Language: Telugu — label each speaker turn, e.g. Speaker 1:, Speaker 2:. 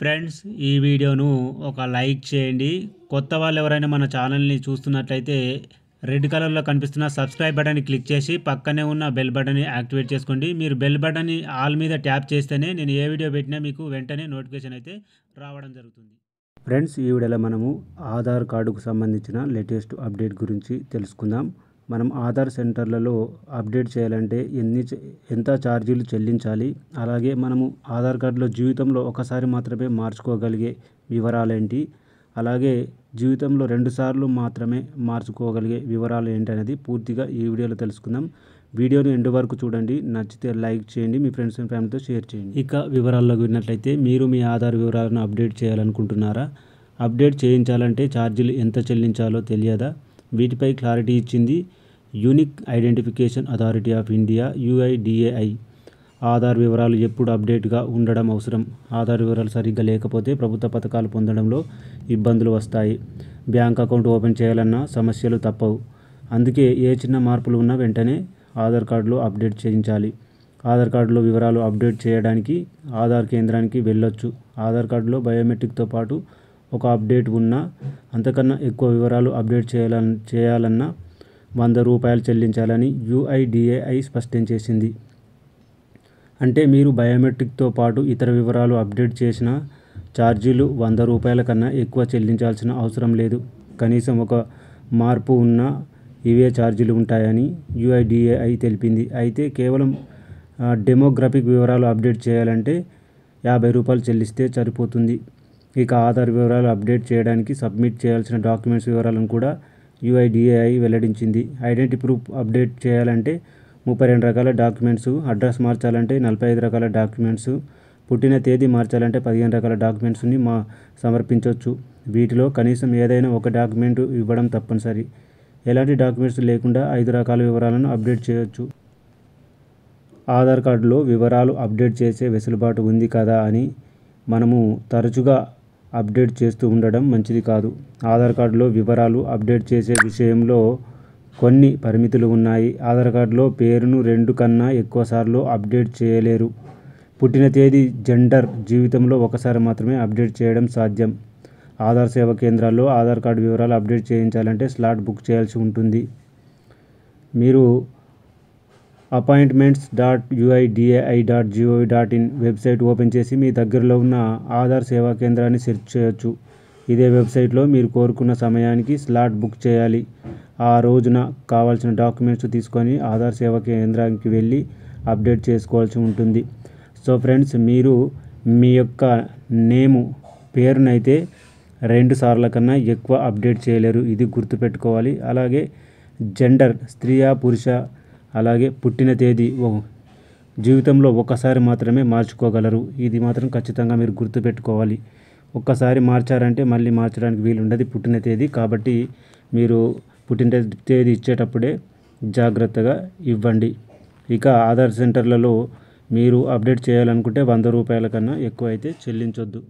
Speaker 1: ఫ్రెండ్స్ ఈ వీడియోను ఒక లైక్ చేయండి కొత్త వాళ్ళు ఎవరైనా మన ఛానల్ని చూస్తున్నట్లయితే రెడ్ కలర్లో కనిపిస్తున్న సబ్స్క్రైబ్ బటన్ని క్లిక్ చేసి పక్కనే ఉన్న బెల్ బటన్ని యాక్టివేట్ చేసుకోండి మీరు బెల్ బటన్ని ఆల్ మీద ట్యాప్ చేస్తేనే నేను ఏ వీడియో పెట్టినా మీకు వెంటనే నోటిఫికేషన్ అయితే రావడం జరుగుతుంది ఫ్రెండ్స్ ఈ వీడియోలో మనము ఆధార్ కార్డుకు సంబంధించిన లేటెస్ట్ అప్డేట్ గురించి తెలుసుకుందాం మనం ఆధార్ సెంటర్లలో అప్డేట్ చేయాలంటే ఎన్ని ఎంత ఛార్జీలు చెల్లించాలి అలాగే మనము ఆధార్ కార్డులో జీవితంలో ఒకసారి మాత్రమే మార్చుకోగలిగే వివరాలేంటి అలాగే జీవితంలో రెండుసార్లు మాత్రమే మార్చుకోగలిగే వివరాలు ఏంటి అనేది పూర్తిగా ఈ వీడియోలో తెలుసుకుందాం వీడియోని ఎండు వరకు చూడండి నచ్చితే లైక్ చేయండి మీ ఫ్రెండ్స్ అండ్ ఫ్యామిలీతో షేర్ చేయండి ఇక వివరాల్లోకి విన్నట్లయితే మీరు మీ ఆధార్ వివరాలను అప్డేట్ చేయాలనుకుంటున్నారా అప్డేట్ చేయించాలంటే ఛార్జీలు ఎంత చెల్లించాలో తెలియదా వీటిపై క్లారిటీ ఇచ్చింది unique identification authority of India UIDAI Aadhaar వివరాలు ఎప్పుడు అప్డేట్గా ఉండడం అవసరం ఆధార్ వివరాలు సరిగ్గా లేకపోతే ప్రభుత్వ పథకాలు పొందడంలో ఇబ్బందులు వస్తాయి బ్యాంక్ అకౌంట్ ఓపెన్ చేయాలన్నా సమస్యలు తప్పవు అందుకే ఏ చిన్న మార్పులు ఉన్నా వెంటనే ఆధార్ కార్డులో అప్డేట్ చేయించాలి ఆధార్ కార్డులో వివరాలు అప్డేట్ చేయడానికి ఆధార్ కేంద్రానికి వెళ్ళొచ్చు ఆధార్ కార్డులో బయోమెట్రిక్తో పాటు ఒక అప్డేట్ ఉన్నా అంతకన్నా ఎక్కువ వివరాలు అప్డేట్ చేయాలని చేయాలన్నా వంద రూపాయలు చెల్లించాలని యూఐడిఏఐ స్పష్టం చేసింది అంటే మీరు బయోమెట్రిక్తో పాటు ఇతర వివరాలు అప్డేట్ చేసిన ఛార్జీలు వంద రూపాయల కన్నా ఎక్కువ చెల్లించాల్సిన అవసరం లేదు కనీసం ఒక మార్పు ఉన్న ఇవే ఛార్జీలు ఉంటాయని యూఐడిఏఐ తెలిపింది అయితే కేవలం డెమోగ్రఫిక్ వివరాలు అప్డేట్ చేయాలంటే యాభై రూపాయలు చెల్లిస్తే సరిపోతుంది ఇక ఆధార్ వివరాలు అప్డేట్ చేయడానికి సబ్మిట్ చేయాల్సిన డాక్యుమెంట్స్ వివరాలను కూడా యూఐడిఏఐ వెల్లడించింది ఐడెంటిటీ ప్రూఫ్ అప్డేట్ చేయాలంటే ముప్పై రెండు రకాల డాక్యుమెంట్స్ అడ్రస్ మార్చాలంటే నలభై ఐదు రకాల డాక్యుమెంట్స్ పుట్టిన తేదీ మార్చాలంటే పదిహేను రకాల డాక్యుమెంట్స్ని మా సమర్పించవచ్చు వీటిలో కనీసం ఏదైనా ఒక డాక్యుమెంట్ ఇవ్వడం తప్పనిసరి ఎలాంటి డాక్యుమెంట్స్ లేకుండా ఐదు రకాల వివరాలను అప్డేట్ చేయవచ్చు ఆధార్ కార్డులో వివరాలు అప్డేట్ చేసే వెసులుబాటు ఉంది కదా అని మనము తరచుగా అప్డేట్ చేస్తూ ఉండడం మంచిది కాదు ఆధార్ కార్డులో వివరాలు అప్డేట్ చేసే విషయంలో కొన్ని పరిమితులు ఉన్నాయి ఆధార్ కార్డులో పేరును రెండు కన్నా ఎక్కువసార్లు అప్డేట్ చేయలేరు పుట్టిన తేదీ జెండర్ జీవితంలో ఒకసారి మాత్రమే అప్డేట్ చేయడం సాధ్యం ఆధార్ సేవా కేంద్రాల్లో ఆధార్ కార్డు వివరాలు అప్డేట్ చేయించాలంటే స్లాట్ బుక్ చేయాల్సి ఉంటుంది మీరు appointments dot UIDAI dot GOV dot in website open చేసి మీ దగ్గరలో ఉన్న ఆధార్ సేవా కేంద్రాన్ని సెర్చ్ చేయొచ్చు ఇదే వెబ్సైట్లో మీరు కోరుకున్న సమయానికి స్లాట్ బుక్ చేయాలి ఆ రోజున కావాల్సిన డాక్యుమెంట్స్ తీసుకొని ఆధార్ సేవా కేంద్రానికి వెళ్ళి అప్డేట్ చేసుకోవాల్సి ఉంటుంది సో ఫ్రెండ్స్ మీరు మీ యొక్క నేము పేరునైతే రెండు సార్ల కన్నా ఎక్కువ అప్డేట్ చేయలేరు ఇది గుర్తుపెట్టుకోవాలి అలాగే జెండర్ స్త్రీయా పురుష అలాగే పుట్టిన తేదీ జీవితంలో ఒక్కసారి మాత్రమే మార్చుకోగలరు ఇది మాత్రం ఖచ్చితంగా మీరు గుర్తుపెట్టుకోవాలి ఒక్కసారి మార్చారంటే మళ్ళీ మార్చడానికి వీలుండదు పుట్టిన తేదీ కాబట్టి మీరు పుట్టిన తేదీ ఇచ్చేటప్పుడే జాగ్రత్తగా ఇవ్వండి ఇక ఆధార్ సెంటర్లలో మీరు అప్డేట్ చేయాలనుకుంటే వంద రూపాయల కన్నా ఎక్కువ అయితే చెల్లించొద్దు